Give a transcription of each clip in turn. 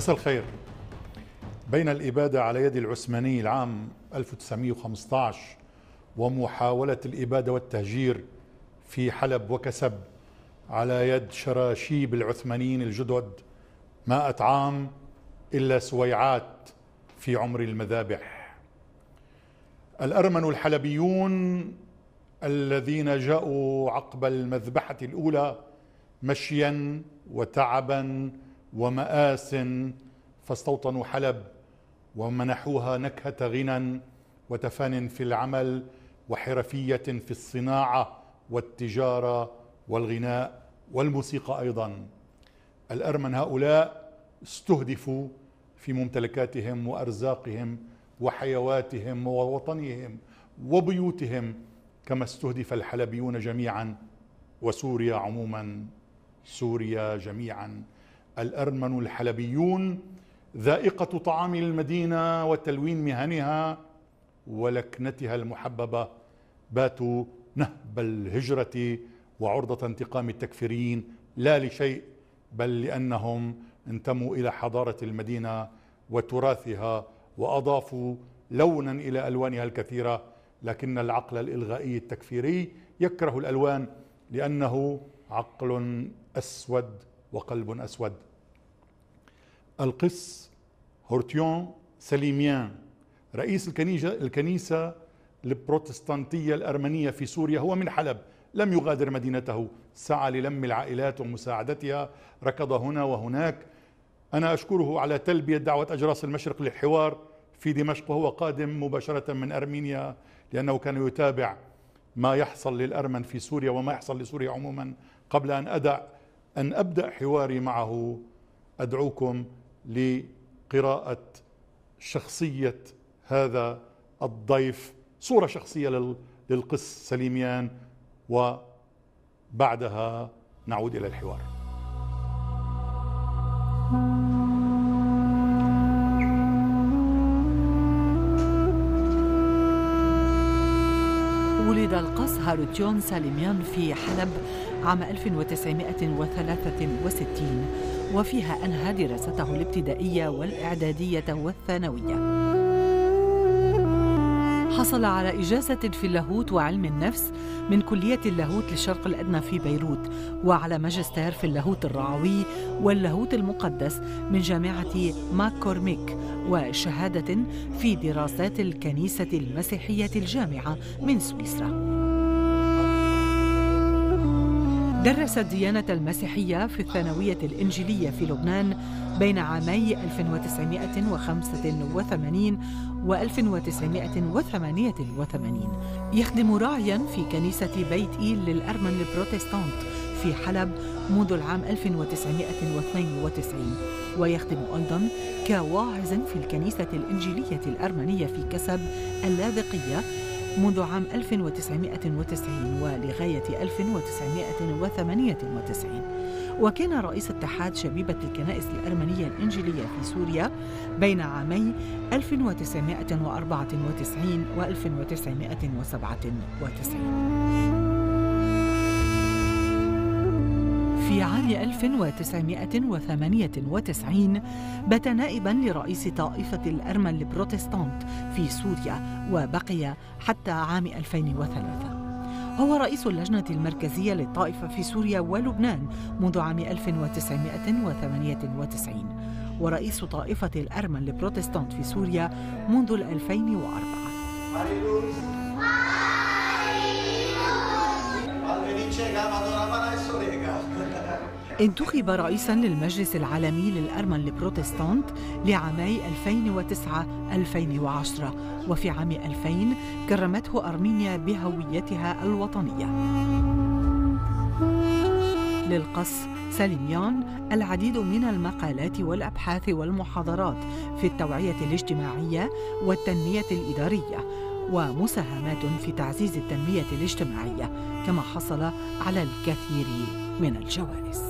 مساء الخير بين الإبادة على يد العثماني العام 1915 ومحاولة الإبادة والتهجير في حلب وكسب على يد شراشيب العثمانيين الجدد ما عام إلا سويعات في عمر المذابح الأرمن الحلبيون الذين جاءوا عقب المذبحة الأولى مشيا وتعبا ومآس فاستوطنوا حلب ومنحوها نكهة غنى وتفان في العمل وحرفية في الصناعة والتجارة والغناء والموسيقى أيضا الأرمن هؤلاء استهدفوا في ممتلكاتهم وأرزاقهم وحيواتهم ووطنهم وبيوتهم كما استهدف الحلبيون جميعا وسوريا عموما سوريا جميعا الأرمن الحلبيون ذائقة طعام المدينة وتلوين مهنها ولكنتها المحببة باتوا نهب الهجرة وعرضة انتقام التكفيريين لا لشيء بل لأنهم انتموا إلى حضارة المدينة وتراثها وأضافوا لونا إلى ألوانها الكثيرة لكن العقل الإلغائي التكفيري يكره الألوان لأنه عقل أسود وقلب أسود القس هورتيون سليميان رئيس الكنيسة, الكنيسة البروتستانتية الأرمنية في سوريا هو من حلب لم يغادر مدينته سعى للم العائلات ومساعدتها ركض هنا وهناك أنا أشكره على تلبية دعوة أجراس المشرق للحوار في دمشق وهو قادم مباشرة من أرمينيا لأنه كان يتابع ما يحصل للأرمن في سوريا وما يحصل لسوريا عموما قبل أن أدع أن أبدأ حواري معه أدعوكم لقراءة شخصية هذا الضيف صورة شخصية للقس سليميان وبعدها نعود إلى الحوار ولد القس هاروتيون سليميان في حلب عام 1963 وفيها أنهى دراسته الابتدائية والإعدادية والثانوية حصل على إجازة في اللاهوت وعلم النفس من كلية اللاهوت للشرق الأدنى في بيروت وعلى ماجستير في اللاهوت الرعوي واللاهوت المقدس من جامعة ماكورميك وشهادة في دراسات الكنيسة المسيحية الجامعة من سويسرا درست ديانة المسيحية في الثانوية الإنجيلية في لبنان بين عامي 1985 و 1988 يخدم راعيا في كنيسة بيت إيل للأرمن البروتستانت في حلب منذ العام 1992 ويخدم أيضا كواعظ في الكنيسة الإنجيلية الأرمنية في كسب اللاذقية منذ عام 1990 ولغاية 1998 وكان رئيس اتحاد شبيبة الكنائس الأرمنية الإنجيلية في سوريا بين عامي 1994 و 1997 في عام 1998 بات نائبا لرئيس طائفة الأرمن البروتستانت في سوريا وبقي حتى عام 2003 هو رئيس اللجنة المركزية للطائفة في سوريا ولبنان منذ عام 1998 ورئيس طائفة الأرمن البروتستانت في سوريا منذ 2004 انتخب رئيسا للمجلس العالمي للأرمن البروتستانت لعامي 2009-2010 وفي عام 2000 كرمته أرمينيا بهويتها الوطنية للقص ساليميان العديد من المقالات والأبحاث والمحاضرات في التوعية الاجتماعية والتنمية الإدارية ومساهمات في تعزيز التنمية الاجتماعية كما حصل على الكثير من الجوائز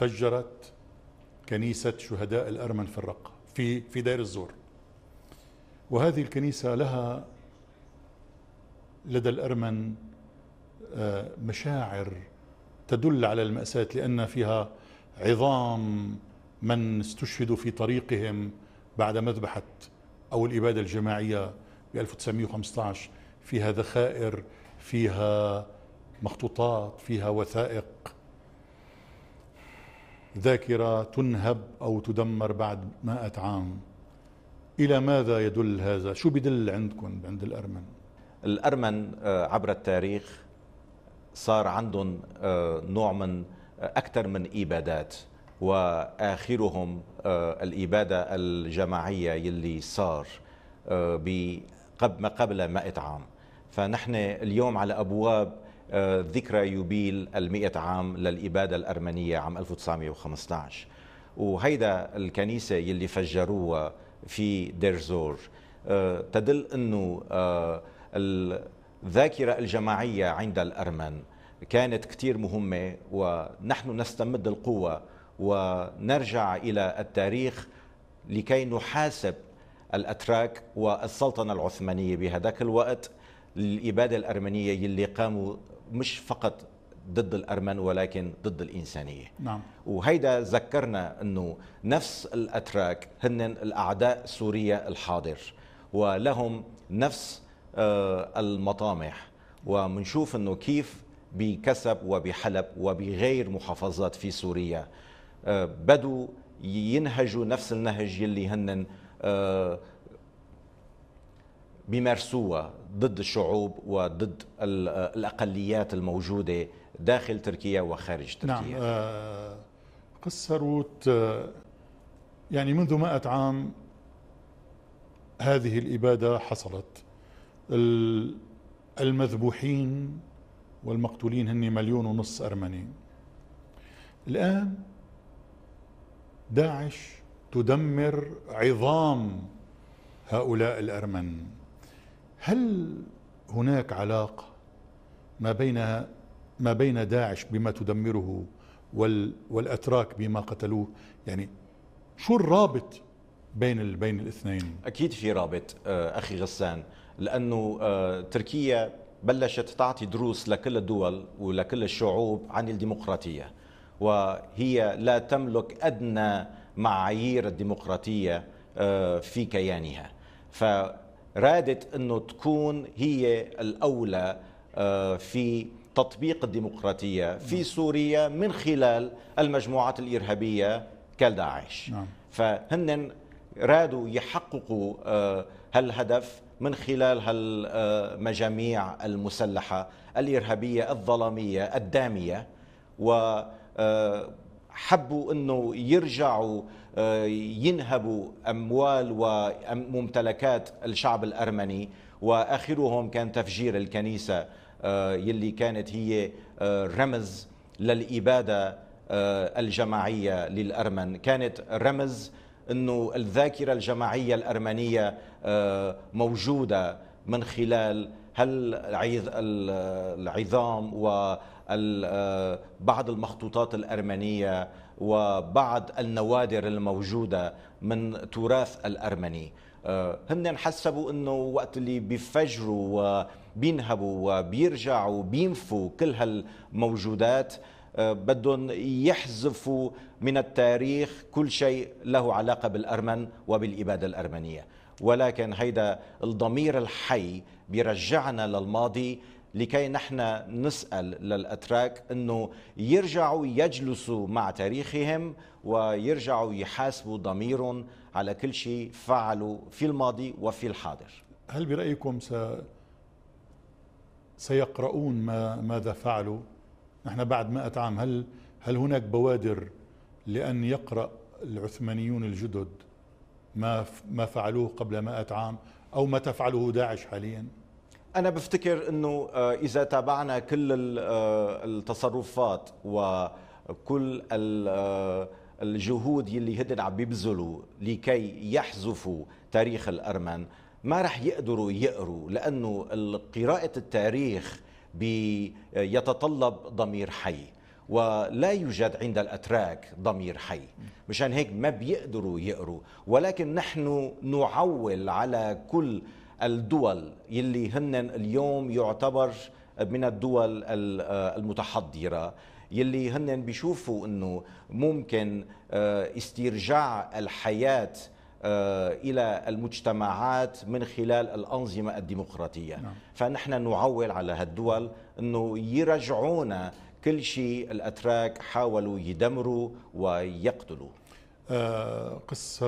فجرت كنيسة شهداء الأرمن في الرقة في في دير الزور وهذه الكنيسة لها لدى الأرمن آه، مشاعر تدل على المأساة لأن فيها عظام من استشهدوا في طريقهم بعد مذبحة أو الإبادة الجماعية ب 1915 فيها ذخائر فيها مخطوطات فيها وثائق ذاكرة تنهب أو تدمر بعد مائة عام إلى ماذا يدل هذا؟ شو بدل عندكم عند الأرمن؟ الأرمن آه، عبر التاريخ صار عندهم آه، نوع من آه، أكثر من إبادات وآخرهم الإبادة الجماعية يلي صار قبل ما قبل مائة عام فنحن اليوم على أبواب آه، ذكرى يوبيل المئة عام للإبادة الأرمنية عام 1915 وهيدا الكنيسة يلي فجروها في ديرزور آه، تدل أنه آه، الذاكرة الجماعية عند الأرمن كانت كتير مهمة ونحن نستمد القوة ونرجع إلى التاريخ لكي نحاسب الأتراك والسلطنة العثمانية بهذاك الوقت الإبادة الأرمنية يلي قاموا مش فقط ضد الأرمن ولكن ضد الإنسانية نعم. وهيدا ذكرنا أنه نفس الأتراك هن الأعداء سوريا الحاضر ولهم نفس آه، المطامح ومنشوف أنه كيف بكسب وبحلب وبغير محافظات في سوريا آه، بدوا ينهجوا نفس النهج اللي هن آه، بيمارسوها ضد الشعوب وضد الأقليات الموجودة داخل تركيا وخارج تركيا نعم آه، قصة روت آه، يعني منذ مائة عام هذه الإبادة حصلت المذبوحين والمقتولين هن مليون ونص أرمني الآن داعش تدمر عظام هؤلاء الأرمن هل هناك علاقة ما بين ما بين داعش بما تدمره والأتراك بما قتلوه يعني شو الرابط بين بين الاثنين اكيد في رابط آه، اخي غسان لانه آه، تركيا بلشت تعطي دروس لكل الدول ولكل الشعوب عن الديمقراطيه وهي لا تملك ادنى معايير الديمقراطيه آه، في كيانها ف رادت انه تكون هي الاولى آه، في تطبيق الديمقراطيه في نعم. سوريا من خلال المجموعات الارهابيه كالداعش نعم. فهن رادوا يحققوا آه، هالهدف من خلال هالمجاميع آه، المسلحه الارهابيه الظلاميه الداميه و حبوا انه يرجعوا آه، ينهبوا أموال وممتلكات الشعب الأرمني وآخرهم كان تفجير الكنيسة آه، يلي كانت هي آه، رمز للإبادة الجماعية للأرمن كانت رمز أنه الذاكرة الجماعية الأرمنية موجودة من خلال هل العظام وبعض المخطوطات الأرمنية وبعض النوادر الموجودة من تراث الأرمني آه، هن حسبوا انه وقت اللي بيفجروا وبينهبوا وبيرجعوا بينفوا كل هالموجودات آه، بدهم يحذفوا من التاريخ كل شيء له علاقه بالارمن وبالاباده الارمنيه ولكن هيدا الضمير الحي بيرجعنا للماضي لكي نحن نسأل للأتراك أنه يرجعوا يجلسوا مع تاريخهم ويرجعوا يحاسبوا ضميرهم على كل شيء فعلوا في الماضي وفي الحاضر هل برأيكم س... سيقرؤون ما... ماذا فعلوا نحن بعد مئة عام هل هل هناك بوادر لأن يقرأ العثمانيون الجدد ما ما فعلوه قبل مئة عام أو ما تفعله داعش حالياً أنا بفتكر أنه آه، إذا تابعنا كل آه، التصرفات وكل آه، الجهود اللي هدن عم بيبذلوا لكي يحذفوا تاريخ الأرمن ما رح يقدروا يقروا لأنه قراءة التاريخ يتطلب ضمير حي ولا يوجد عند الاتراك ضمير حي مشان هيك ما بيقدروا يقروا ولكن نحن نعول على كل الدول يلي هن اليوم يعتبر من الدول آه، المتحضره يلي هن بيشوفوا انه ممكن آه، استرجاع الحياه آه، الى المجتمعات من خلال الانظمه الديمقراطيه نعم. فنحن نعول على هالدول انه يرجعونا كل شيء الاتراك حاولوا يدمروا ويقتلوا آه قس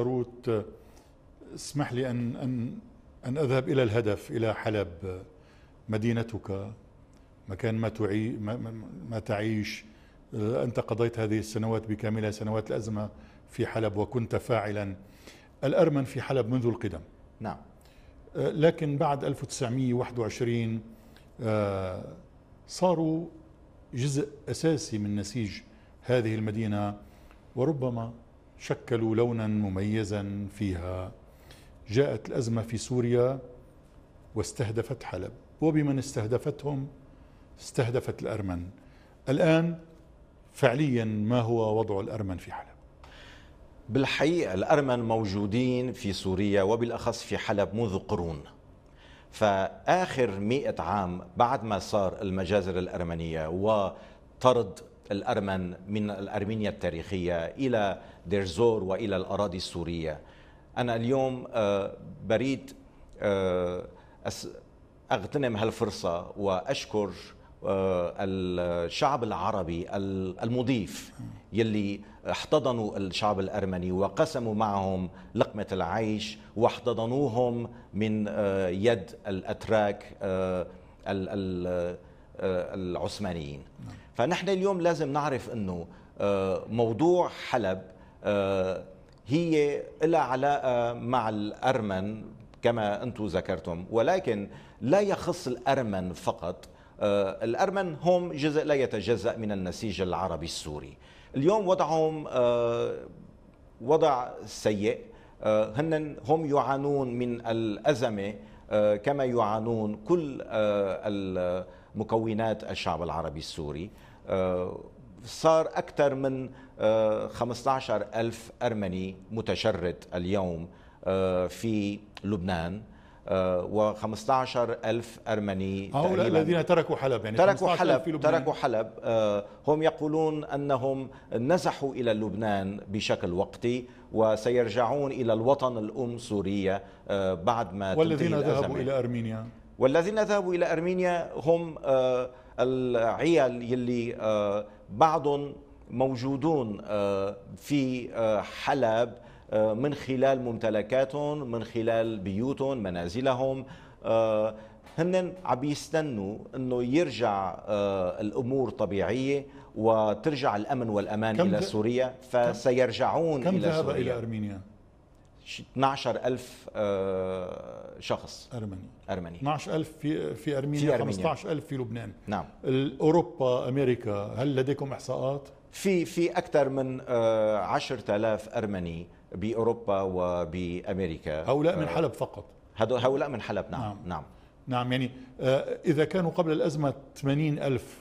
اسمح لي ان ان أن أذهب إلى الهدف إلى حلب مدينتك مكان ما, تعي ما تعيش أنت قضيت هذه السنوات بكاملها سنوات الأزمة في حلب وكنت فاعلا الأرمن في حلب منذ القدم نعم لكن بعد 1921 آه، صاروا جزء أساسي من نسيج هذه المدينة وربما شكلوا لونا مميزا فيها جاءت الأزمة في سوريا واستهدفت حلب وبمن استهدفتهم استهدفت الأرمن الآن فعليا ما هو وضع الأرمن في حلب بالحقيقة الأرمن موجودين في سوريا وبالأخص في حلب منذ قرون فآخر مئة عام بعد ما صار المجازر الأرمنية وطرد الأرمن من الأرمينيا التاريخية إلى ديرزور وإلى الأراضي السورية انا اليوم آه، بريد آه، اغتنم هالفرصه واشكر آه، الشعب العربي المضيف يلي احتضنوا الشعب الارمني وقسموا معهم لقمه العيش واحتضنوهم من يد الاتراك العثمانيين نعم. فنحن اليوم لازم نعرف انه موضوع حلب هي لها علاقة مع الأرمن كما أنتم ذكرتم ولكن لا يخص الأرمن فقط آه، الأرمن هم جزء لا يتجزأ من النسيج العربي السوري اليوم وضعهم آه، وضع سيء آه، هن هم يعانون من الأزمة كما يعانون كل مكونات الشعب العربي السوري صار أكثر من 15 ألف أرمني متشرد اليوم آه، في لبنان آه، و15 ألف أرمني هؤلاء الذين تركوا حلب يعني تركوا حلب في لبنان. تركوا حلب آه، هم يقولون أنهم نزحوا إلى لبنان بشكل وقتي وسيرجعون إلى الوطن الأم سوريا بعد ما والذين ذهبوا إلى أرمينيا والذين ذهبوا إلى أرمينيا هم العيال يلي بعضهم موجودون آه، في آه، حلب آه، من خلال ممتلكاتهم من خلال بيوتهم منازلهم هن عم يستنوا انه يرجع الامور طبيعيه وترجع الامن والامان الى سوريا فسيرجعون كم الى سوريا كم ذهب الى ارمينيا 12000 شخص ارمني ارمني 12000 في في ارمينيا, في أرمينيا. 15000 في لبنان نعم اوروبا امريكا هل لديكم احصاءات في في اكثر من 10000 آه، ارمني باوروبا وبامريكا هؤلاء من آه، حلب فقط هؤلاء من حلب نعم نعم, نعم. نعم يعني آه، إذا كانوا قبل الأزمة 80 ألف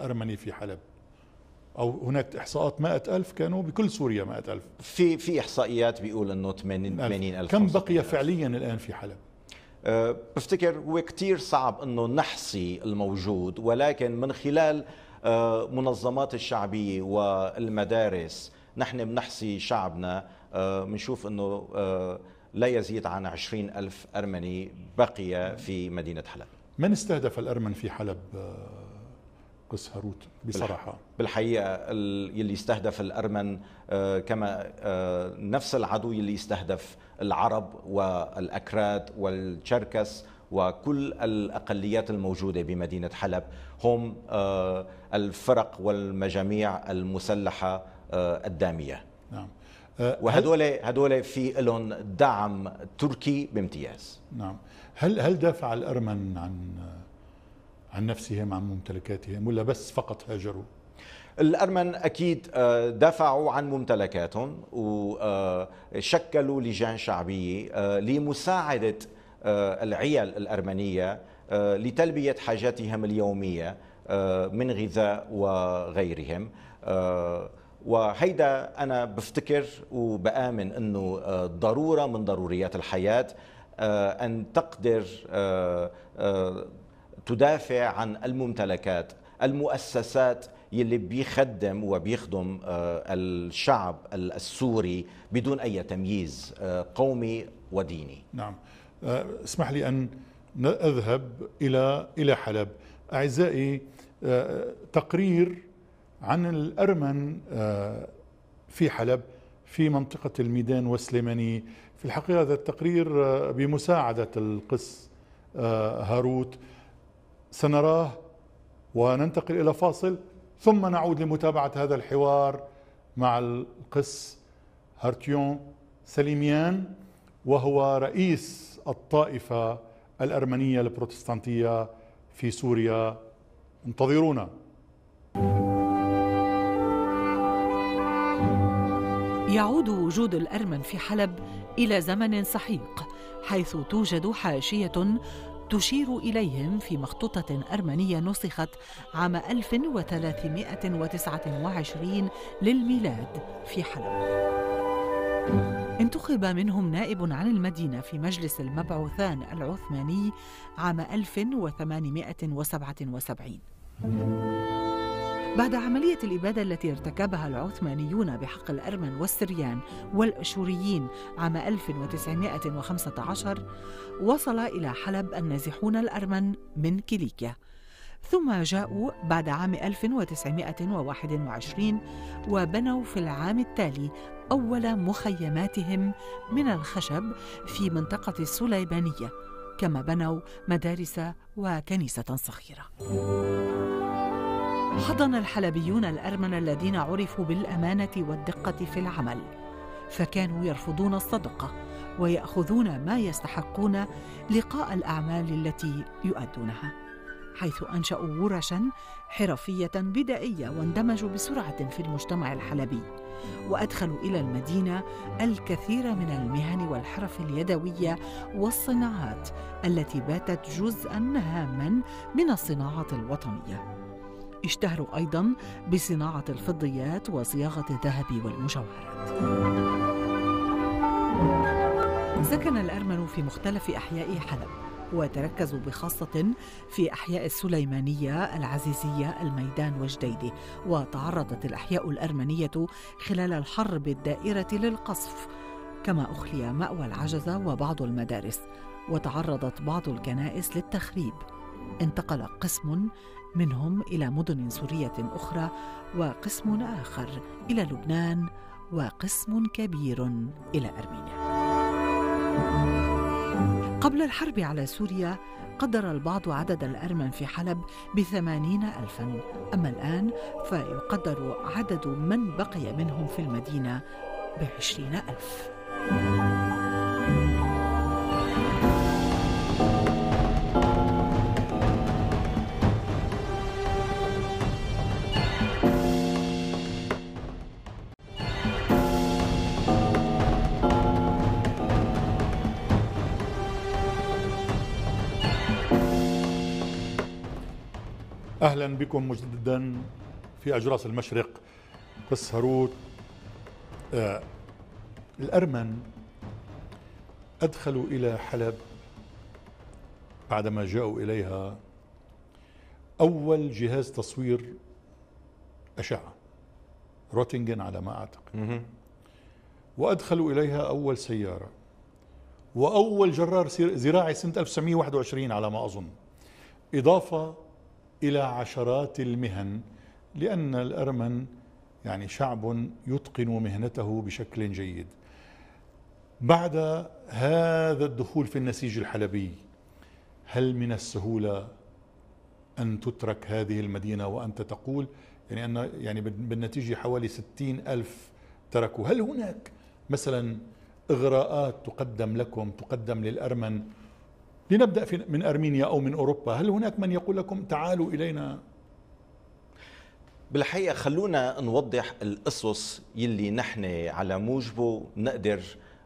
أرمني في حلب أو هناك إحصاءات 100 ألف كانوا بكل سوريا 100 ألف في في إحصائيات بيقول أنه 80 ألف, كم بقي فعليا الآن في حلب؟ بفتكر هو كثير صعب أنه نحصي الموجود ولكن من خلال آه، منظمات الشعبية والمدارس نحن بنحصي شعبنا آه، بنشوف أنه آه، لا يزيد عن 20 ألف أرمني بقي في مدينة حلب من استهدف الأرمن في حلب قس هاروت بصراحة بالحقيقة اللي استهدف الأرمن كما نفس العدو اللي استهدف العرب والأكراد والشركس وكل الأقليات الموجودة بمدينة حلب هم آه الفرق والمجاميع المسلحه آه، الداميه نعم آه، وهدول هدول في لهم دعم تركي بامتياز نعم هل هل دافع الارمن عن آه، عن نفسهم عن ممتلكاتهم ولا بس فقط هاجروا الأرمن أكيد دافعوا عن ممتلكاتهم وشكلوا لجان شعبية لمساعدة العيال الأرمنية لتلبية حاجاتهم اليومية آه، من غذاء وغيرهم آه، وهيدا أنا بفتكر وبآمن أنه آه، ضرورة من ضروريات الحياة أن تقدر تدافع عن الممتلكات المؤسسات يلي بيخدم وبيخدم الشعب السوري بدون أي تمييز قومي وديني نعم اسمح لي أن أذهب إلى إلى حلب أعزائي آه، تقرير عن الأرمن آه، في حلب في منطقة الميدان وسليماني في الحقيقة هذا التقرير آه، بمساعدة القس هاروت سنراه وننتقل إلى فاصل ثم نعود لمتابعة هذا الحوار مع القس هارتيون سليميان وهو رئيس الطائفة الأرمنية البروتستانتية في سوريا انتظرونا يعود وجود الأرمن في حلب إلى زمن سحيق حيث توجد حاشية تشير إليهم في مخطوطة أرمنية نسخت عام 1329 للميلاد في حلب انتخب منهم نائب عن المدينة في مجلس المبعوثان العثماني عام 1877 بعد عملية الإبادة التي ارتكبها العثمانيون بحق الأرمن والسريان والأشوريين عام 1915 وصل إلى حلب النازحون الأرمن من كيليكيا ثم جاءوا بعد عام 1921 وبنوا في العام التالي أول مخيماتهم من الخشب في منطقة السليبانية كما بنوا مدارس وكنيسة صغيرة حضن الحلبيون الأرمن الذين عرفوا بالأمانة والدقة في العمل فكانوا يرفضون الصدقة ويأخذون ما يستحقون لقاء الأعمال التي يؤدونها حيث أنشأوا ورشا حرفية بدائية واندمجوا بسرعة في المجتمع الحلبي وأدخلوا إلى المدينة الكثير من المهن والحرف اليدوية والصناعات التي باتت جزءا هاما من الصناعة الوطنية. اشتهروا أيضا بصناعة الفضيات وصياغة الذهب والمجوهرات. سكن الأرمن في مختلف أحياء حلب وتركزوا بخاصة في أحياء السليمانية العزيزية الميدان وجديدة وتعرضت الأحياء الأرمنية خلال الحرب الدائرة للقصف كما أخلي مأوى العجزة وبعض المدارس وتعرضت بعض الكنائس للتخريب انتقل قسم منهم إلى مدن سورية أخرى وقسم آخر إلى لبنان وقسم كبير إلى أرمينيا قبل الحرب على سوريا قدر البعض عدد الأرمن في حلب بثمانين ألفا أما الآن فيقدر عدد من بقي منهم في المدينة بعشرين ألف اهلا بكم مجددا في اجراس المشرق السهروت آه الارمن ادخلوا الى حلب بعدما جاءوا اليها اول جهاز تصوير اشعه روتينجن على ما اعتقد وادخلوا اليها اول سياره واول جرار زراعي سنه 1921 على ما اظن اضافه إلى عشرات المهن لأن الأرمن يعني شعب يتقن مهنته بشكل جيد بعد هذا الدخول في النسيج الحلبي هل من السهولة أن تترك هذه المدينة وأنت تقول يعني أن يعني بالنتيجة حوالي ستين ألف تركوا هل هناك مثلا إغراءات تقدم لكم تقدم للأرمن لنبدأ في من أرمينيا أو من أوروبا هل هناك من يقول لكم تعالوا إلينا بالحقيقة خلونا نوضح الأسس يلي نحن على موجبه نقدر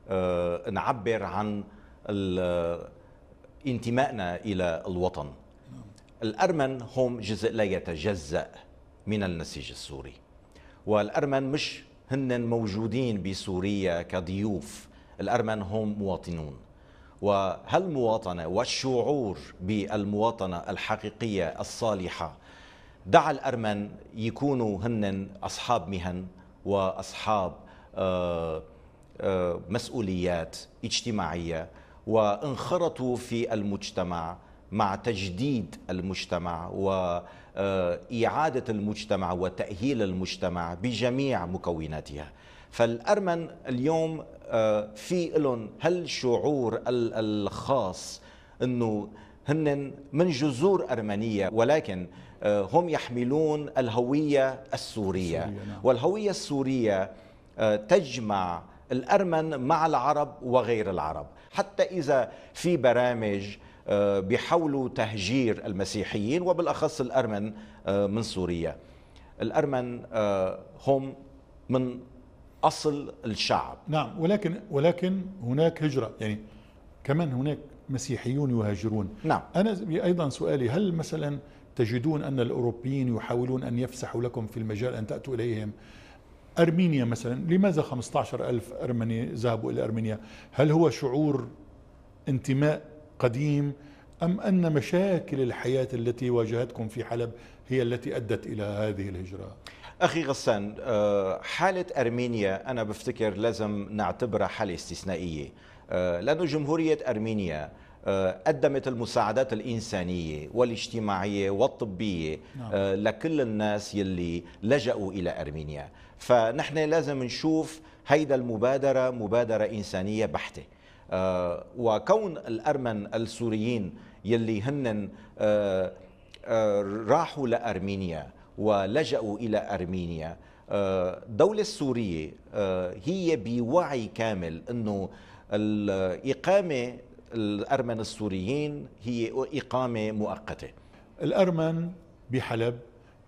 آه، نعبر عن انتمائنا إلى الوطن الأرمن هم جزء لا يتجزأ من النسيج السوري والأرمن مش هن موجودين بسوريا كضيوف الأرمن هم مواطنون وهالمواطنة والشعور بالمواطنة الحقيقية الصالحة دعا الأرمن يكونوا هن أصحاب مهن وأصحاب آه، آه، مسؤوليات اجتماعية وانخرطوا في المجتمع مع تجديد المجتمع وإعادة آه، المجتمع وتأهيل المجتمع بجميع مكوناتها فالأرمن اليوم آه، في لهم هالشعور الخاص أنه هن من جذور أرمنية ولكن آه، هم يحملون الهوية السورية نعم. والهوية السورية آه، تجمع الأرمن مع العرب وغير العرب حتى إذا في برامج بيحاولوا تهجير المسيحيين وبالأخص الأرمن من سوريا الأرمن هم من اصل الشعب نعم ولكن ولكن هناك هجره يعني كمان هناك مسيحيون يهاجرون نعم انا ايضا سؤالي هل مثلا تجدون ان الاوروبيين يحاولون ان يفسحوا لكم في المجال ان تاتوا اليهم أرمينيا مثلا لماذا 15 ألف أرمني ذهبوا إلى أرمينيا هل هو شعور انتماء قديم أم أن مشاكل الحياة التي واجهتكم في حلب هي التي أدت إلى هذه الهجرة اخي غسان آه، حاله ارمينيا انا بفتكر لازم نعتبرها حاله استثنائيه آه، لانه جمهوريه ارمينيا آه، قدمت المساعدات الإنسانية والاجتماعية والطبية نعم. لكل الناس يلي لجأوا إلى أرمينيا فنحن لازم نشوف هيدا المبادرة مبادرة إنسانية بحتة وكون الأرمن السوريين يلي هن راحوا لأرمينيا ولجأوا إلى أرمينيا الدولة آه، السورية آه، هي بوعي كامل أنه الإقامة الأرمن السوريين هي إقامة مؤقتة الأرمن بحلب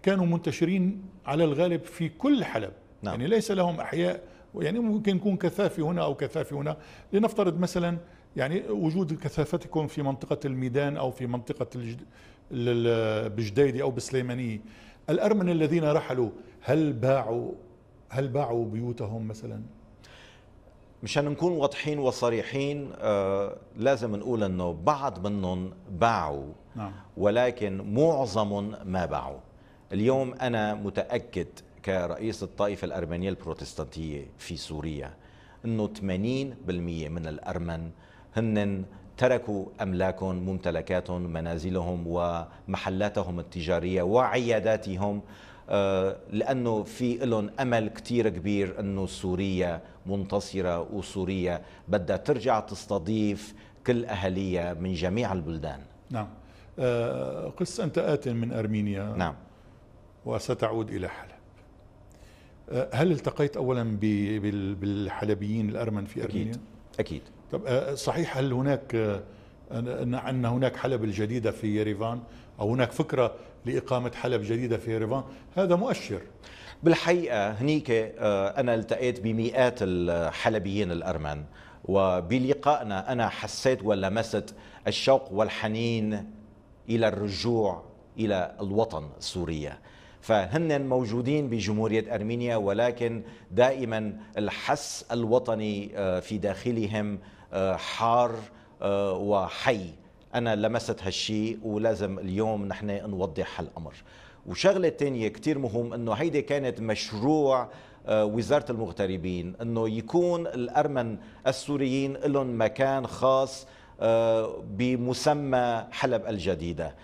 كانوا منتشرين على الغالب في كل حلب نعم. يعني ليس لهم أحياء يعني ممكن يكون كثافي هنا أو كثافي هنا لنفترض مثلا يعني وجود كثافتكم في منطقة الميدان أو في منطقة بجديدي أو بالسليمانية الأرمن الذين رحلوا هل باعوا هل باعوا بيوتهم مثلا؟ مشان نكون واضحين وصريحين آه لازم نقول انه بعض منهم باعوا نعم. ولكن معظم ما باعوا اليوم انا متاكد كرئيس الطائفه الارمنيه البروتستانتيه في سوريا انه 80% من الارمن هن تركوا املاكهم ممتلكاتهم منازلهم ومحلاتهم التجاريه وعياداتهم آه، لانه في لهم امل كثير كبير انه سوريا منتصره وسوريا بدها ترجع تستضيف كل اهليها من جميع البلدان نعم آه، قس انت ات من ارمينيا نعم وستعود الى حلب آه، هل التقيت اولا بالحلبيين الارمن في ارمينيا اكيد اكيد طب آه، صحيح هل هناك آه، أن هناك حلب الجديدة في يريفان أو هناك فكرة لإقامة حلب جديدة في يريفان هذا مؤشر بالحقيقة هنيك آه، أنا التقيت بمئات الحلبيين الأرمن وبلقائنا أنا حسيت ولمست الشوق والحنين إلى الرجوع إلى الوطن سوريا فهن موجودين بجمهورية أرمينيا ولكن دائما الحس الوطني في داخلهم آه، حار آه، وحي أنا لمست هالشيء ولازم اليوم نحن نوضح هالأمر وشغلة تانية كتير مهم أنه هيدي كانت مشروع آه، وزارة المغتربين أنه يكون الأرمن السوريين لهم مكان خاص بمسمى حلب الجديدة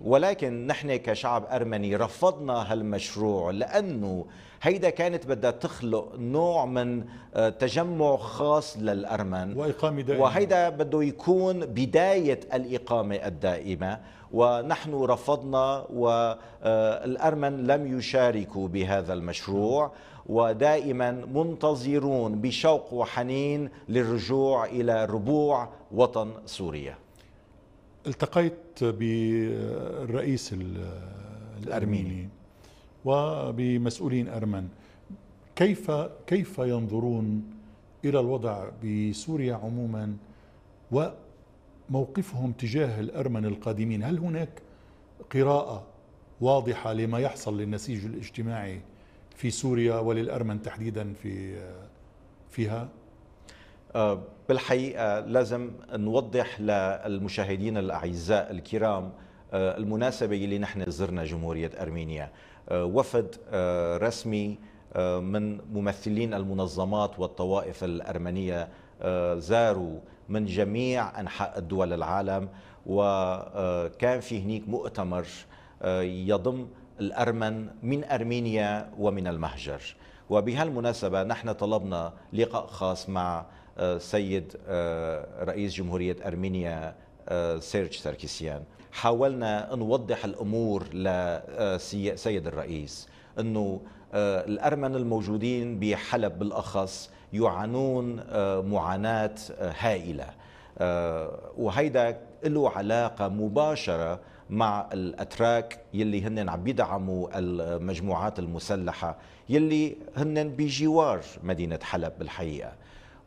ولكن نحن كشعب أرمني رفضنا هالمشروع لأنه هيدا كانت بدها تخلق نوع من آه، تجمع خاص للأرمن وإقامة دائمة وهيدا بده يكون بداية الإقامة الدائمة ونحن رفضنا والأرمن آه، لم يشاركوا بهذا المشروع ودائما منتظرون بشوق وحنين للرجوع إلى ربوع وطن سوريا التقيت بالرئيس الارميني وبمسؤولين ارمن كيف كيف ينظرون الى الوضع بسوريا عموما وموقفهم تجاه الارمن القادمين هل هناك قراءه واضحه لما يحصل للنسيج الاجتماعي في سوريا وللارمن تحديدا في فيها آه، بالحقيقه لازم نوضح للمشاهدين الاعزاء الكرام آه، المناسبه اللي نحن زرنا جمهوريه ارمينيا آه، وفد آه، رسمي من ممثلين المنظمات والطوائف الارمنيه زاروا من جميع انحاء الدول العالم وكان في هناك مؤتمر يضم الارمن من ارمينيا ومن المهجر وبهالمناسبه نحن طلبنا لقاء خاص مع السيد آه، رئيس جمهورية أرمينيا آه، سيرج ساركيسيان حاولنا نوضح الأمور لسيد آه، الرئيس أنه الأرمن الموجودين بحلب بالأخص يعانون معاناة هائلة وهيدا له علاقة مباشرة مع الاتراك يلي هن عم بيدعموا المجموعات المسلحه يلي هن بجوار مدينه حلب بالحقيقه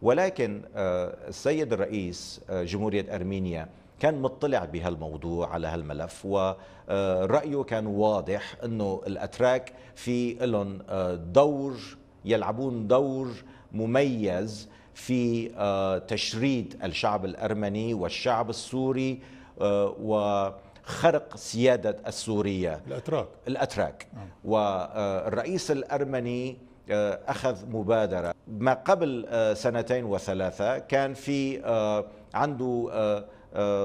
ولكن آه، السيد الرئيس آه، جمهورية أرمينيا كان مطلع بهالموضوع على هالملف ورأيه آه، كان واضح أنه الأتراك في لهم دور يلعبون دور مميز في تشريد الشعب الأرمني والشعب السوري و خرق سيادة السورية الأتراك الأتراك نعم. والرئيس الأرمني آه، أخذ مبادرة ما قبل آه، سنتين وثلاثة كان في آه، عنده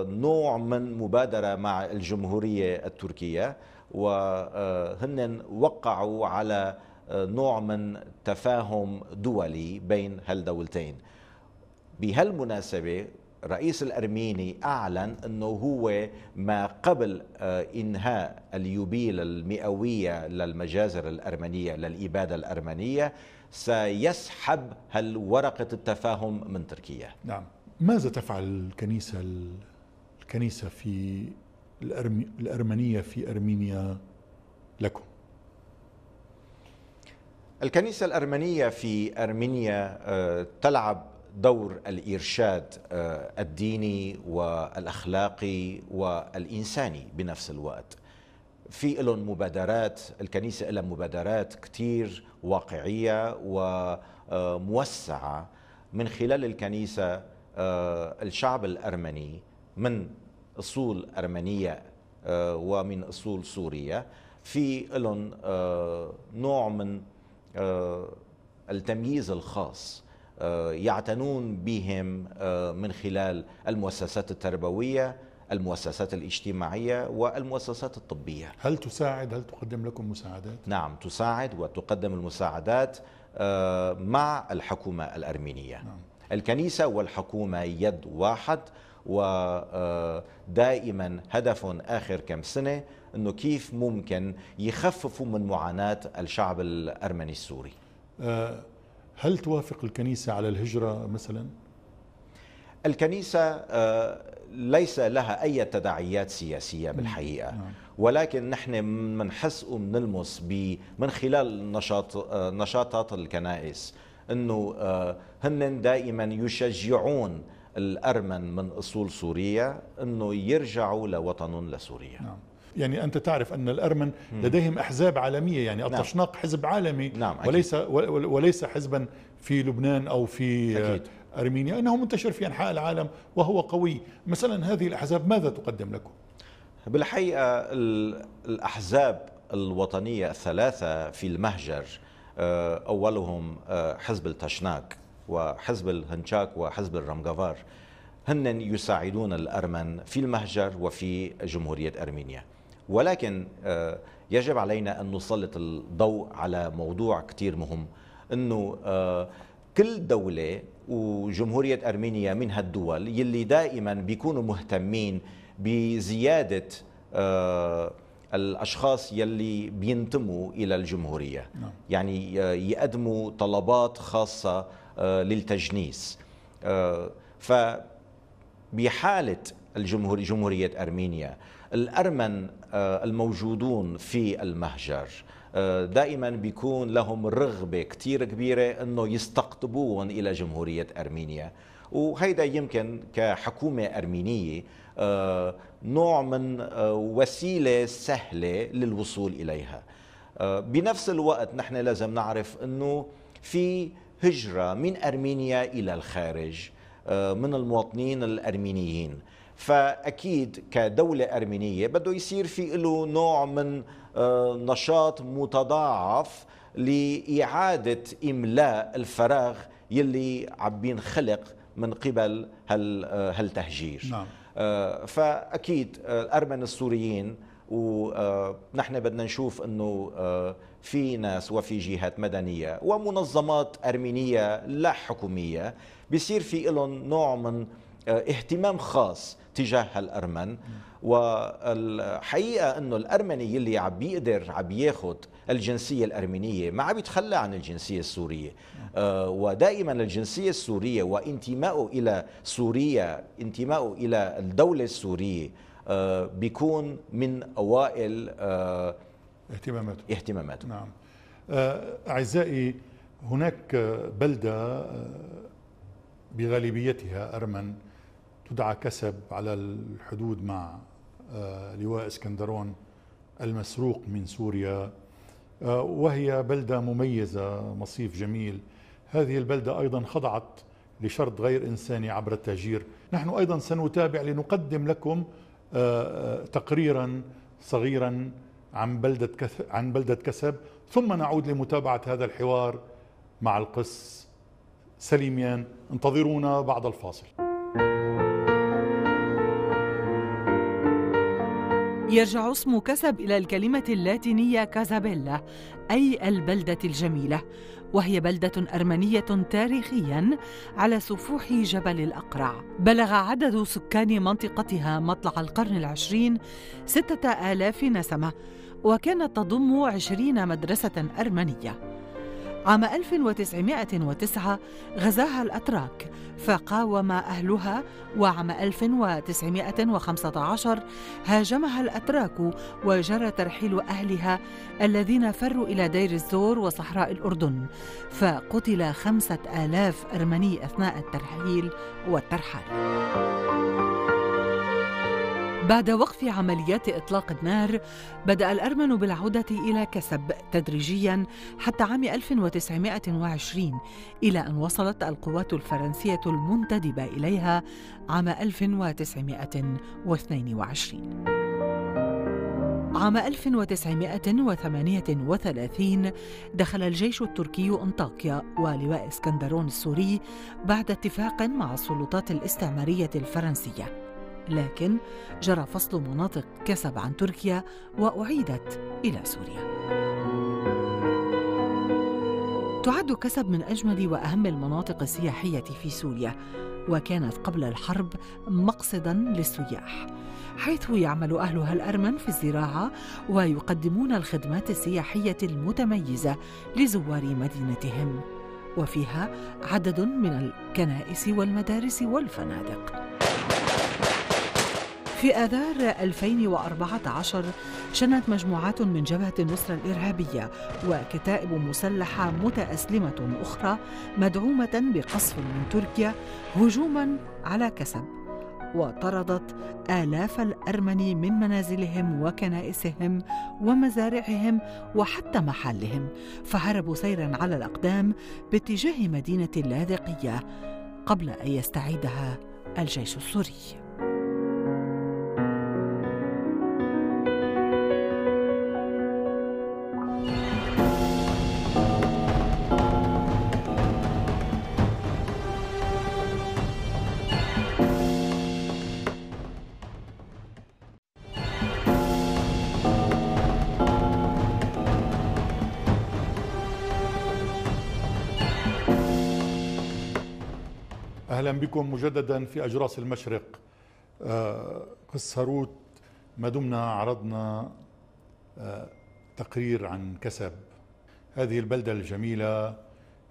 نوع من مبادرة مع الجمهورية التركية وهن وقعوا على نوع من تفاهم دولي بين هالدولتين بهالمناسبة الرئيس الأرميني أعلن أنه هو ما قبل آه، إنهاء اليوبيل المئوية للمجازر الأرمنية للإبادة الأرمنية سيسحب هالورقة التفاهم من تركيا نعم ماذا تفعل الكنيسة الكنيسة في الأرمي الأرمنية في أرمينيا لكم؟ الكنيسة الأرمنية في أرمينيا آه، تلعب دور الإرشاد آه، الديني والأخلاقي والإنساني بنفس الوقت في لهم مبادرات الكنيسة لها مبادرات كتير واقعية وموسعة آه، من خلال الكنيسة آه، الشعب الأرمني من أصول أرمنية ومن أصول سورية في لهم نوع من التمييز الخاص آه، يعتنون بهم آه، من خلال المؤسسات التربويه المؤسسات الاجتماعية والمؤسسات الطبية هل تساعد هل تقدم لكم مساعدات؟ نعم تساعد وتقدم المساعدات آه، مع الحكومة الأرمينية نعم. الكنيسة والحكومة يد واحد ودائما هدف آخر كم سنة أنه كيف ممكن يخففوا من معاناة الشعب الأرمني السوري أه هل توافق الكنيسة على الهجرة مثلا؟ الكنيسة آه، ليس لها أي تداعيات سياسية بالحقيقة نعم. ولكن نحن منحس ومنلمس من خلال نشاط آه، نشاطات الكنائس أنه آه، هن دائما يشجعون الأرمن من أصول سوريا أنه يرجعوا لوطنهم لسوريا نعم. يعني أنت تعرف أن الأرمن لديهم أحزاب عالمية يعني الطشناق نعم. حزب عالمي نعم أكيد. وليس وليس حزبا في لبنان أو في أكيد. أرمينيا إنه منتشر في أنحاء العالم وهو قوي مثلا هذه الأحزاب ماذا تقدم لكم؟ بالحقيقة الأحزاب الوطنية الثلاثة في المهجر آه، أولهم آه، حزب التشناك وحزب الهنشاك وحزب الرمغافار هن يساعدون الأرمن في المهجر وفي جمهورية أرمينيا ولكن آه، يجب علينا أن نسلط الضوء على موضوع كتير مهم أنه آه، كل دولة وجمهورية أرمينيا من هالدول يلي دائما بيكونوا مهتمين بزيادة آه، الاشخاص يلي بينتموا الى الجمهوريه نعم. يعني يقدموا طلبات خاصه للتجنيس ف بحاله الجمهوريه جمهوريه ارمينيا الأرمن آه، الموجودون في المهجر آه، دائما بيكون لهم رغبة كتير كبيرة أنه يستقطبون إلى جمهورية أرمينيا وهيدا يمكن كحكومة أرمينية آه، نوع من وسيلة سهلة للوصول إليها بنفس الوقت نحن لازم نعرف أنه في هجرة من أرمينيا إلى الخارج من المواطنين الأرمينيين فاكيد كدوله ارمينيه بده يصير في له نوع من آه، نشاط متضاعف لاعاده املاء الفراغ يلي عم بينخلق من قبل آه، هالتهجير نعم. آه، فاكيد الارمن السوريين ونحن بدنا نشوف انه في ناس وفي جهات مدنيه ومنظمات ارمينيه لا حكوميه بيصير في لهم نوع من آه، اهتمام خاص تجاه الأرمن والحقيقة أنه الأرمني اللي عم بيقدر عم بياخد الجنسية الأرمينية ما عم بيتخلى عن الجنسية السورية آه، ودائما الجنسية السورية وانتمائه إلى سوريا انتمائه إلى الدولة السورية آه، بيكون من أوائل اهتماماته اهتماماته نعم أعزائي هناك بلدة بغالبيتها أرمن تدعى كسب على الحدود مع آه، لواء اسكندرون المسروق من سوريا آه، وهي بلدة مميزة مصيف جميل هذه البلدة أيضا خضعت لشرط غير إنساني عبر التهجير نحن أيضا سنتابع لنقدم لكم آه، تقريرا صغيرا عن بلدة عن بلدة كسب ثم نعود لمتابعة هذا الحوار مع القس سليميان انتظرونا بعد الفاصل يرجع اسم كسب إلى الكلمة اللاتينية كازابيلا أي البلدة الجميلة وهي بلدة أرمنية تاريخيا على سفوح جبل الأقرع بلغ عدد سكان منطقتها مطلع القرن العشرين ستة آلاف نسمة وكانت تضم عشرين مدرسة أرمنية عام 1909 غزاها الأتراك فقاوم أهلها وعام 1915 هاجمها الأتراك وجرى ترحيل أهلها الذين فروا إلى دير الزور وصحراء الأردن فقتل خمسة آلاف أرمني أثناء الترحيل والترحال بعد وقف عمليات إطلاق النار بدأ الأرمن بالعودة إلى كسب تدريجيا حتى عام 1920 إلى أن وصلت القوات الفرنسية المنتدبة إليها عام 1922 عام 1938 دخل الجيش التركي انطاكيا ولواء اسكندرون السوري بعد اتفاق مع السلطات الاستعماريه الفرنسيه لكن جرى فصل مناطق كسب عن تركيا وأعيدت إلى سوريا. تعد كسب من أجمل وأهم المناطق السياحية في سوريا، وكانت قبل الحرب مقصدا للسياح حيث يعمل اهلها الارمن في الزراعه ويقدمون الخدمات السياحيه المتميزه لزوار مدينتهم وفيها عدد من الكنائس والمدارس والفنادق في آذار 2014 شنت مجموعات من جبهة النصرة الإرهابية وكتائب مسلحة متأسلمة أخرى مدعومة بقصف من تركيا هجوما على كسب وطردت آلاف الأرمن من منازلهم وكنائسهم ومزارعهم وحتى محلهم فهربوا سيرا على الأقدام باتجاه مدينة اللاذقية قبل أن يستعيدها الجيش السوري بكم مجددا في أجراس المشرق آه، قس هاروت ما دمنا عرضنا آه، تقرير عن كسب هذه البلدة الجميلة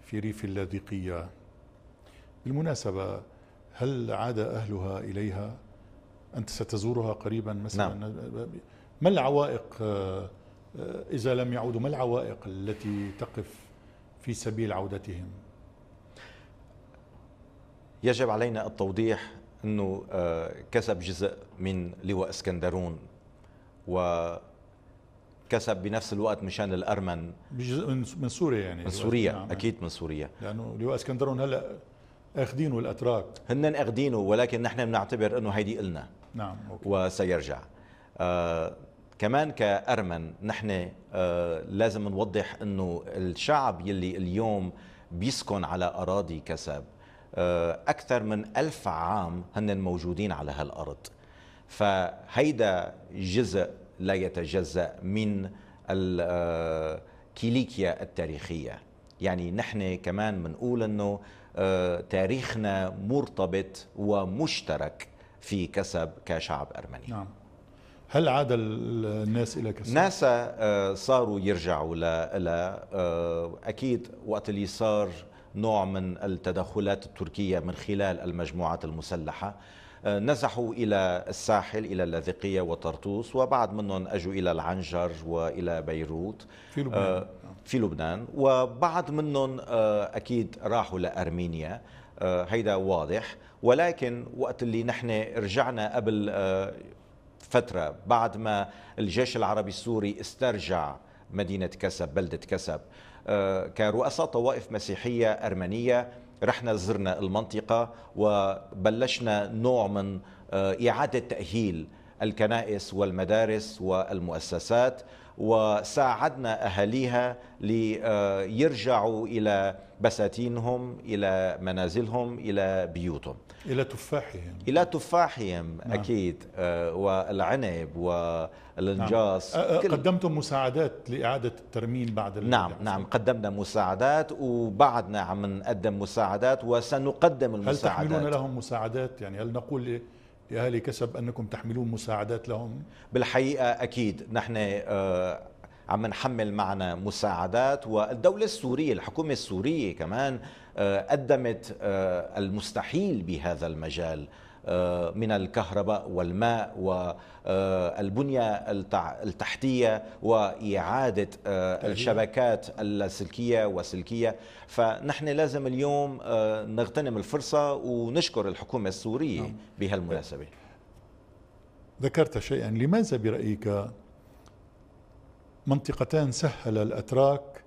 في ريف اللاذقية بالمناسبة هل عاد أهلها إليها؟ أنت ستزورها قريبا مثلا نعم. ما العوائق آه، إذا لم يعودوا ما العوائق التي تقف في سبيل عودتهم؟ يجب علينا التوضيح أنه آه، كسب جزء من لواء اسكندرون وكسب بنفس الوقت مشان الأرمن بجزء من سوريا يعني من سوريا نعم. أكيد من سوريا لأنه لواء اسكندرون هلأ اخذينه الأتراك هن اخذينه ولكن نحن بنعتبر أنه هيدي إلنا نعم أوكي. وسيرجع آه كمان كأرمن نحن آه لازم نوضح أنه الشعب يلي اليوم بيسكن على أراضي كسب آه، أكثر من ألف عام هن موجودين على هالأرض فهيدا جزء لا يتجزأ من آه، كيليكيا التاريخية يعني نحن كمان بنقول أنه آه، تاريخنا مرتبط ومشترك في كسب كشعب أرمني نعم. هل عاد الناس الى كسب؟ ناس صاروا يرجعوا ل اكيد وقت اللي صار نوع من التدخلات التركية من خلال المجموعات المسلحة آه، نزحوا إلى الساحل إلى اللاذقية وطرطوس وبعض منهم أجوا إلى العنجر وإلى بيروت في لبنان آه، في لبنان وبعض منهم آه، أكيد راحوا لأرمينيا هيدا واضح ولكن وقت اللي نحن رجعنا قبل فترة بعد ما الجيش العربي السوري استرجع مدينة كسب بلدة كسب كرؤساء طوائف مسيحية أرمنية رحنا زرنا المنطقة وبلشنا نوع من آه، إعادة تأهيل الكنائس والمدارس والمؤسسات وساعدنا أهاليها ليرجعوا إلى بساتينهم إلى منازلهم إلى بيوتهم إلى تفاحهم إلى تفاحهم نعم. أكيد آه، والعنب و نعم. الانجاز نعم. قدمتم مساعدات لإعادة الترميم بعد نعم نعم قدمنا مساعدات وبعدنا عم نقدم مساعدات وسنقدم المساعدات هل تحملون لهم مساعدات يعني هل نقول لأهالي كسب أنكم تحملون مساعدات لهم بالحقيقة أكيد نحن أه، عم نحمل معنا مساعدات والدولة السورية الحكومة السورية كمان قدمت المستحيل بهذا المجال آه، من الكهرباء والماء والبنية التحتية وإعادة آه، الشبكات اللاسلكية وسلكية فنحن لازم اليوم آه، نغتنم الفرصة ونشكر الحكومة السورية نعم. بهالمناسبة ذكرت شيئا لماذا برأيك منطقتان سهل الأتراك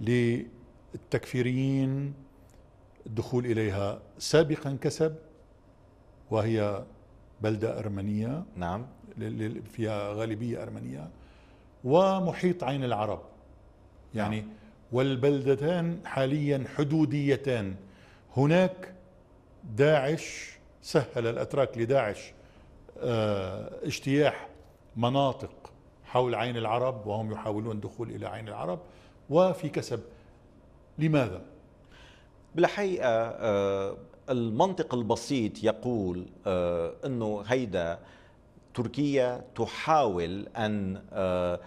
للتكفيريين الدخول إليها سابقا كسب وهي بلدة أرمنية نعم فيها غالبية أرمنية ومحيط عين العرب يعني نعم. والبلدتان حاليا حدوديتان هناك داعش سهل الأتراك لداعش آه، اجتياح مناطق حول عين العرب وهم يحاولون الدخول إلى عين العرب وفي كسب لماذا؟ بالحقيقة آه، المنطق البسيط يقول آه، انه هيدا تركيا تحاول ان آه،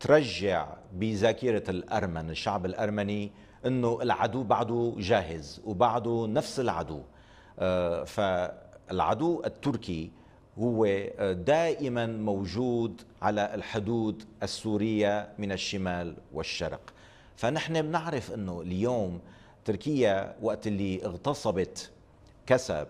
ترجع بذاكره الارمن الشعب الارمني انه العدو بعده جاهز وبعده نفس العدو آه، فالعدو التركي هو دائما موجود على الحدود السوريه من الشمال والشرق فنحن بنعرف انه اليوم تركيا وقت اللي اغتصبت كسب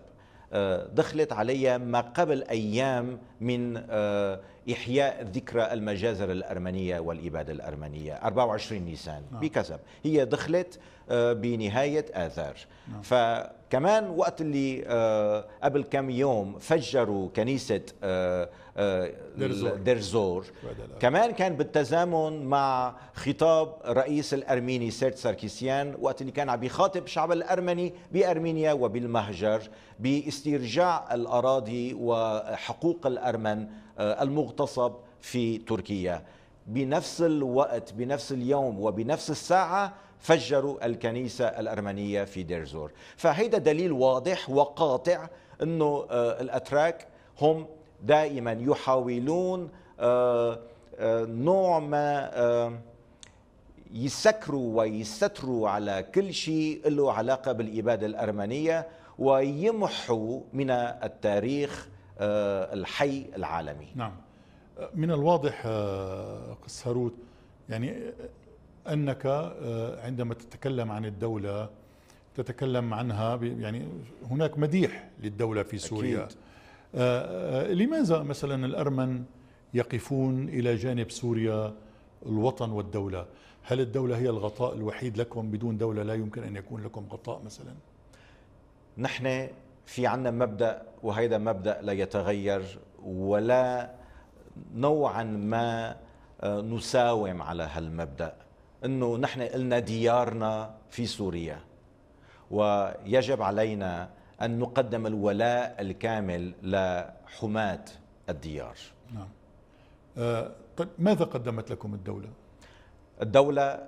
آه، دخلت علي ما قبل ايام من آه، إحياء ذكرى المجازر الأرمنية والإبادة الأرمنية 24 نيسان نعم. بكذب هي دخلت آه، بنهاية آذار نعم. فكمان وقت اللي آه، قبل كم يوم فجروا كنيسة آه، درزور, درزور. كمان كان بالتزامن مع خطاب رئيس الأرميني سيرت ساركيسيان وقت اللي كان عم يخاطب الشعب الأرمني بأرمينيا وبالمهجر باسترجاع الأراضي وحقوق الأرمن آه، المغتصب في تركيا بنفس الوقت بنفس اليوم وبنفس الساعة فجروا الكنيسة الأرمنية في ديرزور فهيدا دليل واضح وقاطع أنه آه، الأتراك هم دائما يحاولون آه، نوع ما يسكروا ويستروا على كل شيء له علاقة بالإبادة الأرمنية ويمحوا من التاريخ آه، الحي العالمي نعم آه، من الواضح قس آه، هاروت يعني أنك عندما تتكلم عن الدولة تتكلم عنها يعني هناك مديح للدولة في سوريا أكيد. لماذا مثلا الأرمن يقفون إلى جانب سوريا الوطن والدولة هل الدولة هي الغطاء الوحيد لكم بدون دولة لا يمكن أن يكون لكم غطاء مثلا نحن في عندنا مبدا وهذا مبدا لا يتغير ولا نوعا ما آه، نساوم على هالمبدا انه نحن قلنا ديارنا في سوريا ويجب علينا ان نقدم الولاء الكامل لحماة الديار. نعم. آه، ماذا قدمت لكم الدوله؟ الدوله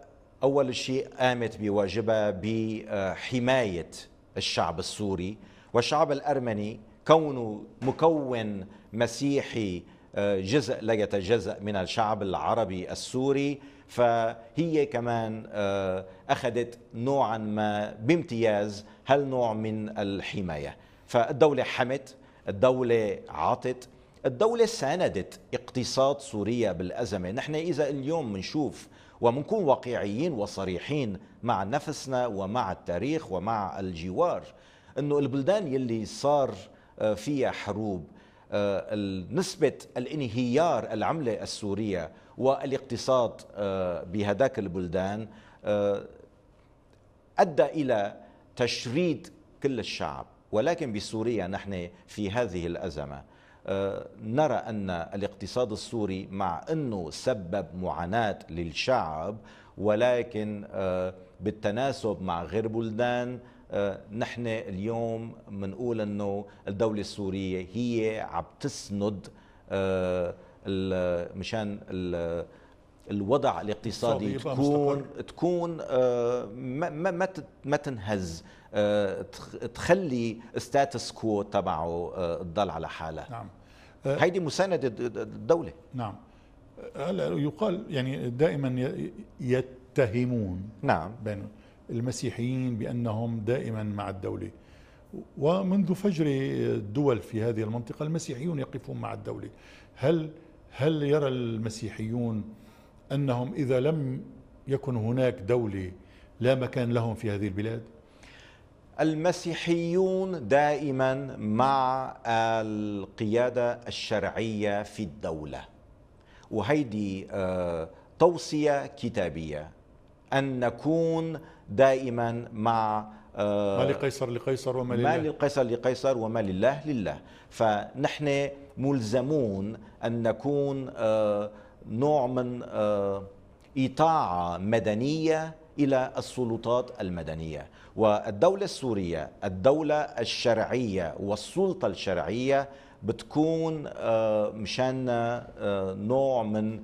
اول شيء قامت بواجبها بحمايه الشعب السوري والشعب الأرمني كونه مكون مسيحي آه، جزء لا يتجزأ من الشعب العربي السوري فهي كمان آه، أخذت نوعا ما بامتياز هالنوع من الحماية فالدولة حمت الدولة عطت الدولة ساندت اقتصاد سوريا بالأزمة نحن إذا اليوم منشوف ومنكون واقعيين وصريحين مع نفسنا ومع التاريخ ومع الجوار انه البلدان يلي صار آه، فيها حروب آه، نسبة الانهيار العملة السورية والاقتصاد آه، بهداك البلدان أدى إلى تشريد كل الشعب ولكن بسوريا نحن في هذه الأزمة نرى أن الاقتصاد السوري مع أنه سبب معاناة للشعب ولكن بالتناسب مع غير بلدان آه، نحن اليوم بنقول انه الدوله السوريه هي عم تسند آه، مشان الوضع الاقتصادي تكون مستقر. تكون آه، ما ما ما تنهز تخلي ستاتس كو تبعه تضل على حالها نعم هيدي مسانده الدوله نعم هلا يقال يعني دائما يتهمون نعم بينهم المسيحيين بأنهم دائما مع الدولة ومنذ فجر الدول في هذه المنطقة المسيحيون يقفون مع الدولة هل هل يرى المسيحيون أنهم إذا لم يكن هناك دولة لا مكان لهم في هذه البلاد؟ المسيحيون دائما مع القيادة الشرعية في الدولة وهيدي آه، توصية كتابية أن نكون دائما مع آه، ما لقيصر لقيصر وما لله ما لقيصر لقيصر وما لله لله فنحن ملزمون أن نكون آه، نوع من إطاعة آه، مدنية إلى السلطات المدنية والدولة السورية الدولة الشرعية والسلطة الشرعية بتكون مشان نوع من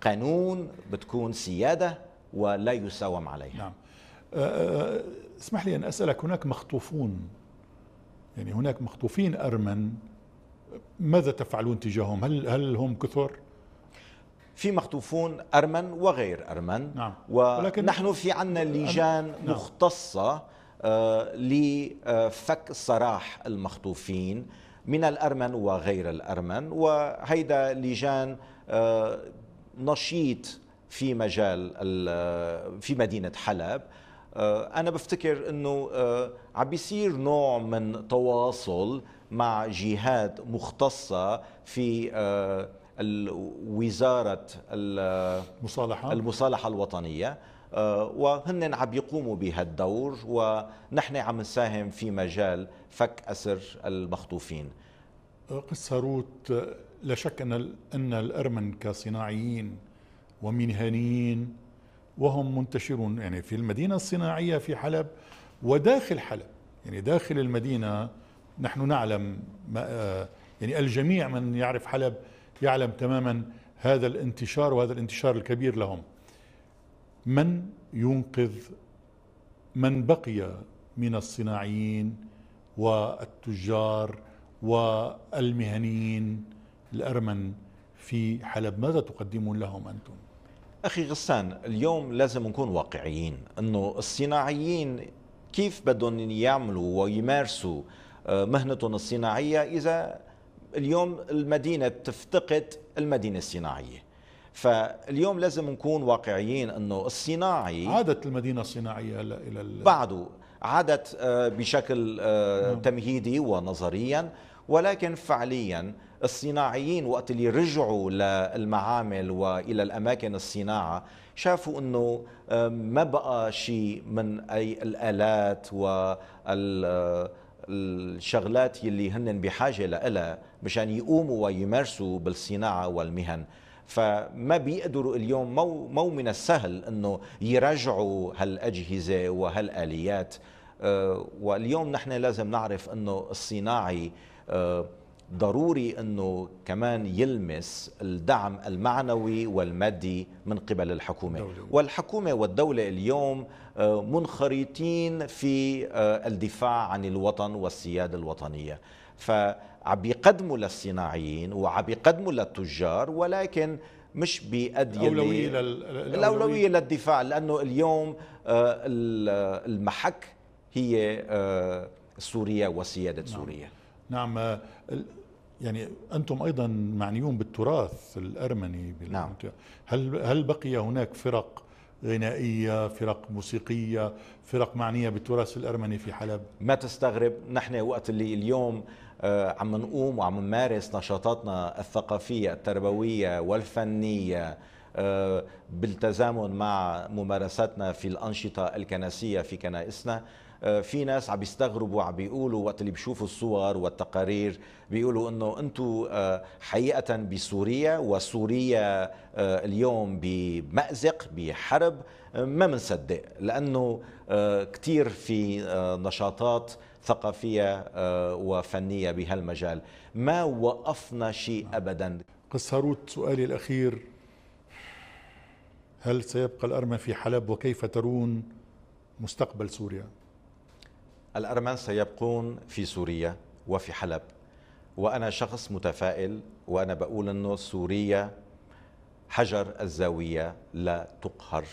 قانون بتكون سيادة ولا يساوم عليها نعم أه، أه، اسمح لي أن أسألك هناك مخطوفون يعني هناك مخطوفين أرمن ماذا تفعلون تجاههم هل, هل هم كثر؟ في مخطوفون أرمن وغير أرمن نعم. ولكن نحن في عنا لجان نعم. مختصة أه، لفك سراح المخطوفين من الأرمن وغير الأرمن وهيدا لجان نشيط في مجال في مدينه حلب آه، انا بفتكر انه آه، عم بيصير نوع من تواصل مع جهات مختصه في آه، وزاره المصالحه المصالحه الوطنيه وهن عم يقوموا بهالدور ونحن عم نساهم في مجال فك اسر المخطوفين قس هاروت لا شك ان ان الارمن كصناعيين ومنهنيين وهم منتشرون يعني في المدينة الصناعية في حلب وداخل حلب يعني داخل المدينة نحن نعلم ما آه، يعني الجميع من يعرف حلب يعلم تماما هذا الانتشار وهذا الانتشار الكبير لهم من ينقذ من بقي من الصناعيين والتجار والمهنيين الأرمن في حلب ماذا تقدمون لهم أنتم؟ اخي غسان اليوم لازم نكون واقعيين انه الصناعيين كيف بدهم يعملوا ويمارسوا آه، مهنتهم الصناعيه اذا اليوم المدينه تفتقد المدينه الصناعيه فاليوم لازم نكون واقعيين انه الصناعي عادت المدينه الصناعيه الى بعده عادت آه، بشكل آه، نعم. تمهيدي ونظريا ولكن فعليا الصناعيين وقت اللي رجعوا للمعامل والى الاماكن الصناعه شافوا انه ما بقى شيء من اي الالات وال الشغلات اللي هن بحاجه لها مشان يقوموا ويمارسوا بالصناعه والمهن فما بيقدروا اليوم مو, مو من السهل انه يراجعوا هالاجهزه وهالاليات آه، واليوم نحن لازم نعرف انه الصناعي آه، ضروري أنه كمان يلمس الدعم المعنوي والمادي من قبل الحكومة دولة. والحكومة والدولة اليوم آه، منخرطين في آه، الدفاع عن الوطن والسيادة الوطنية فعم يقدموا للصناعيين وعم يقدموا للتجار ولكن مش بقد الأولوية, لل... الأولوية للدفاع لأنه اليوم آه، المحك هي سوريا وسيادة نعم. سوريا نعم يعني انتم ايضا معنيون بالتراث الارمني نعم. هل هل بقي هناك فرق غنائيه، فرق موسيقيه، فرق معنيه بالتراث الارمني في حلب؟ ما تستغرب، نحن وقت اللي اليوم آه، عم نقوم وعم نمارس نشاطاتنا الثقافيه، التربويه والفنيه آه، بالتزامن مع ممارساتنا في الانشطه الكنسيه في كنائسنا، آه، في ناس عم بيستغربوا عم بيقولوا وقت اللي بيشوفوا الصور والتقارير بيقولوا انه انتم آه، حقيقه بسوريا وسوريا آه، اليوم بمأزق بحرب ما بنصدق لانه كثير في نشاطات ثقافيه وفنيه بهالمجال ما وقفنا شيء ابدا قساروت سؤالي الاخير هل سيبقى الارمن في حلب وكيف ترون مستقبل سوريا الأرمن سيبقون في سوريا وفي حلب وأنا شخص متفائل وأنا بقول أنه سوريا حجر الزاوية لا تقهر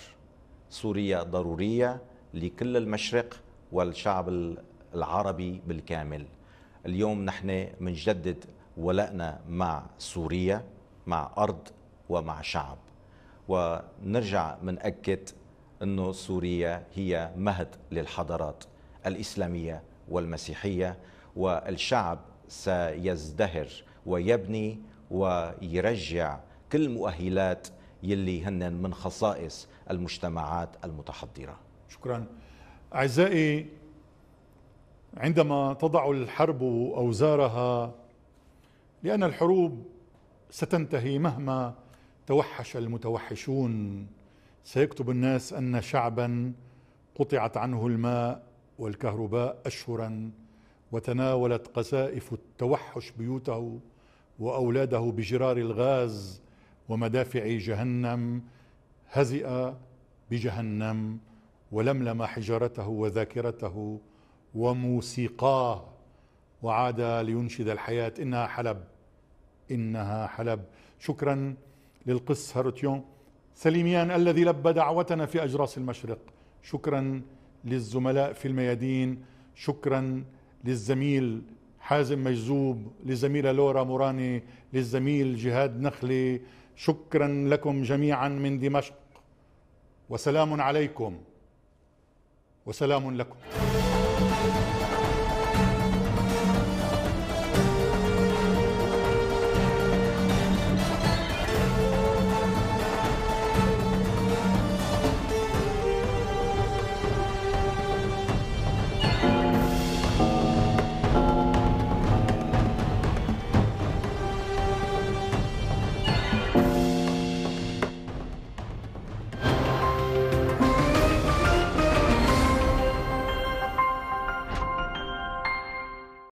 سوريا ضرورية لكل المشرق والشعب العربي بالكامل اليوم نحن منجدد ولائنا مع سوريا مع أرض ومع شعب ونرجع منأكد أنه سوريا هي مهد للحضارات الإسلامية والمسيحية والشعب سيزدهر ويبني ويرجع كل مؤهلات يلي هن من خصائص المجتمعات المتحضرة شكرا أعزائي عندما تضع الحرب أوزارها لأن الحروب ستنتهي مهما توحش المتوحشون سيكتب الناس أن شعبا قطعت عنه الماء والكهرباء أشهرا وتناولت قسائف التوحش بيوته وأولاده بجرار الغاز ومدافع جهنم هزئ بجهنم ولملم حجارته وذاكرته وموسيقاه وعاد لينشد الحياة إنها حلب إنها حلب شكرا للقس هاروتيون سليميان الذي لبى دعوتنا في أجراس المشرق شكرا للزملاء في الميادين شكرا للزميل حازم مجذوب للزميلة لورا موراني للزميل جهاد نخلي شكرا لكم جميعا من دمشق وسلام عليكم وسلام لكم